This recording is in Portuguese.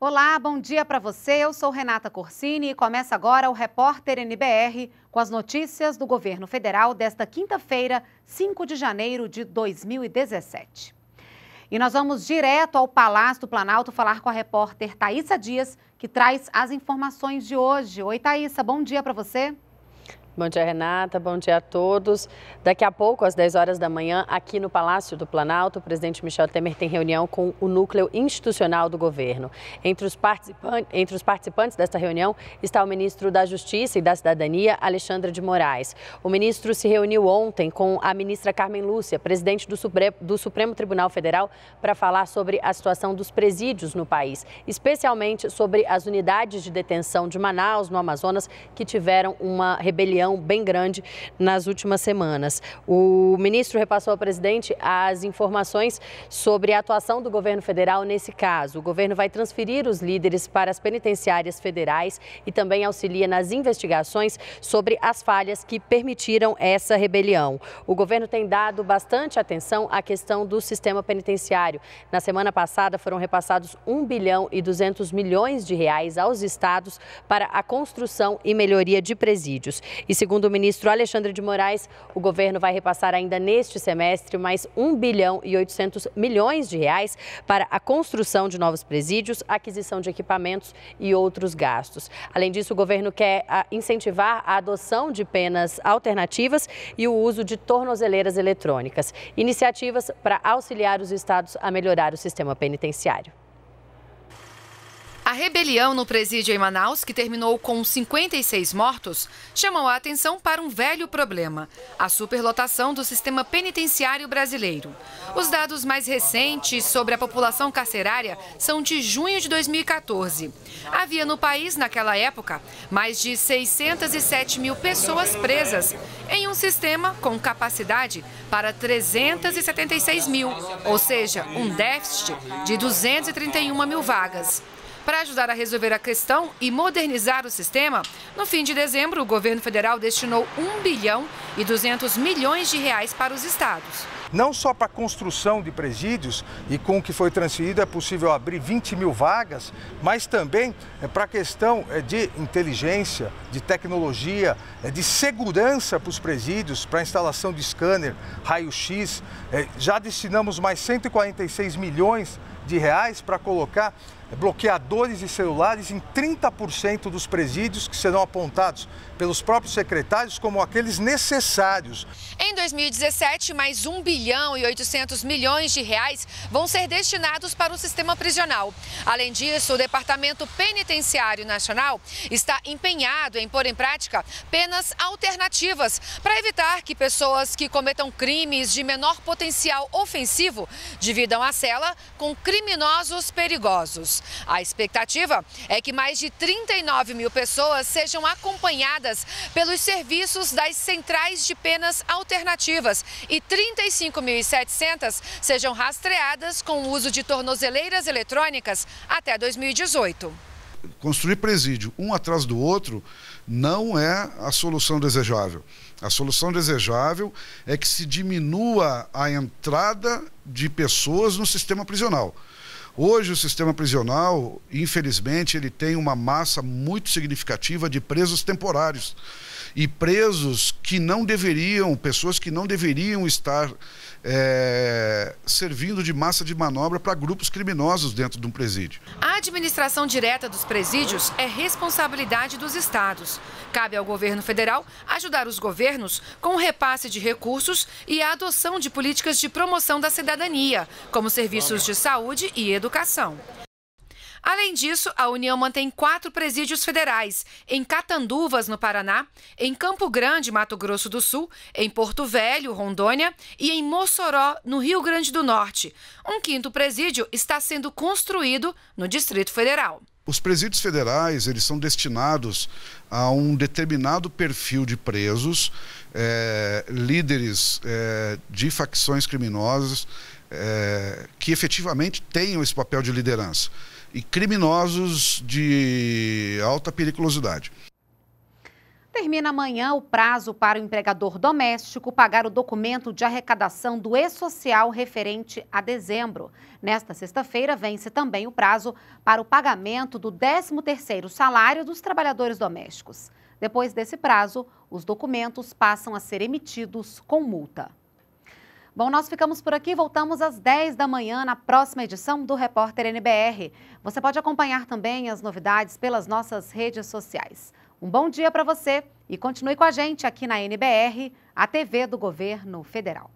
Olá, bom dia para você. Eu sou Renata Corsini e começa agora o Repórter NBR com as notícias do governo federal desta quinta-feira, 5 de janeiro de 2017. E nós vamos direto ao Palácio do Planalto falar com a repórter Thaisa Dias, que traz as informações de hoje. Oi, Thaisa, bom dia para você. Bom dia, Renata. Bom dia a todos. Daqui a pouco, às 10 horas da manhã, aqui no Palácio do Planalto, o presidente Michel Temer tem reunião com o núcleo institucional do governo. Entre os, entre os participantes desta reunião está o ministro da Justiça e da Cidadania, Alexandre de Moraes. O ministro se reuniu ontem com a ministra Carmen Lúcia, presidente do, Supre do Supremo Tribunal Federal, para falar sobre a situação dos presídios no país, especialmente sobre as unidades de detenção de Manaus, no Amazonas, que tiveram uma rebelião pressão bem grande nas últimas semanas. O ministro repassou ao presidente as informações sobre a atuação do governo federal nesse caso. O governo vai transferir os líderes para as penitenciárias federais e também auxilia nas investigações sobre as falhas que permitiram essa rebelião. O governo tem dado bastante atenção à questão do sistema penitenciário. Na semana passada foram repassados 1 bilhão e 200 milhões de reais aos estados para a construção e melhoria de presídios. E segundo o ministro Alexandre de Moraes, o governo vai repassar ainda neste semestre mais 1 bilhão e 800 milhões de reais para a construção de novos presídios, aquisição de equipamentos e outros gastos. Além disso, o governo quer ah, incentivar a adoção de penas alternativas e o uso de tornozeleiras eletrônicas, iniciativas para auxiliar os estados a melhorar o sistema penitenciário. A rebelião no presídio em Manaus, que terminou com 56 mortos, chamou a atenção para um velho problema: a superlotação do sistema penitenciário brasileiro. Os dados mais recentes sobre a população carcerária são de junho de 2014. Havia no país, naquela época, mais de 607 mil pessoas presas, em um sistema com capacidade para 376 mil, ou seja, um déficit de 231 mil vagas. Para ajudar a resolver a questão e modernizar o sistema, no fim de dezembro, o governo federal destinou 1 bilhão e 200 milhões de reais para os estados. Não só para a construção de presídios, e com o que foi transferido é possível abrir 20 mil vagas, mas também é para a questão é, de inteligência, de tecnologia, é, de segurança para os presídios, para a instalação de scanner, raio-x. Já destinamos mais 146 milhões de reais para colocar é bloqueadores de celulares em 30% dos presídios que serão apontados pelos próprios secretários como aqueles necessários. Em 2017, mais 1 bilhão e 800 milhões de reais vão ser destinados para o sistema prisional. Além disso, o Departamento Penitenciário Nacional está empenhado em pôr em prática penas alternativas para evitar que pessoas que cometam crimes de menor potencial ofensivo dividam a cela com criminosos perigosos. A expectativa é que mais de 39 mil pessoas sejam acompanhadas pelos serviços das centrais de penas alternativas e 35.700 sejam rastreadas com o uso de tornozeleiras eletrônicas até 2018. Construir presídio um atrás do outro não é a solução desejável. A solução desejável é que se diminua a entrada de pessoas no sistema prisional. Hoje o sistema prisional, infelizmente, ele tem uma massa muito significativa de presos temporários e presos que não deveriam, pessoas que não deveriam estar é, servindo de massa de manobra para grupos criminosos dentro de um presídio. A administração direta dos presídios é responsabilidade dos estados. Cabe ao governo federal ajudar os governos com o repasse de recursos e a adoção de políticas de promoção da cidadania, como serviços de saúde e educação educação. Além disso, a União mantém quatro presídios federais: em Catanduvas, no Paraná, em Campo Grande, Mato Grosso do Sul, em Porto Velho, Rondônia e em Mossoró, no Rio Grande do Norte. Um quinto presídio está sendo construído no Distrito Federal. Os presídios federais eles são destinados a um determinado perfil de presos, é, líderes é, de facções criminosas, é, que efetivamente tenham esse papel de liderança e criminosos de alta periculosidade. Termina amanhã o prazo para o empregador doméstico pagar o documento de arrecadação do E-Social referente a dezembro. Nesta sexta-feira, vence também o prazo para o pagamento do 13º salário dos trabalhadores domésticos. Depois desse prazo, os documentos passam a ser emitidos com multa. Bom, nós ficamos por aqui, voltamos às 10 da manhã na próxima edição do Repórter NBR. Você pode acompanhar também as novidades pelas nossas redes sociais. Um bom dia para você e continue com a gente aqui na NBR, a TV do Governo Federal.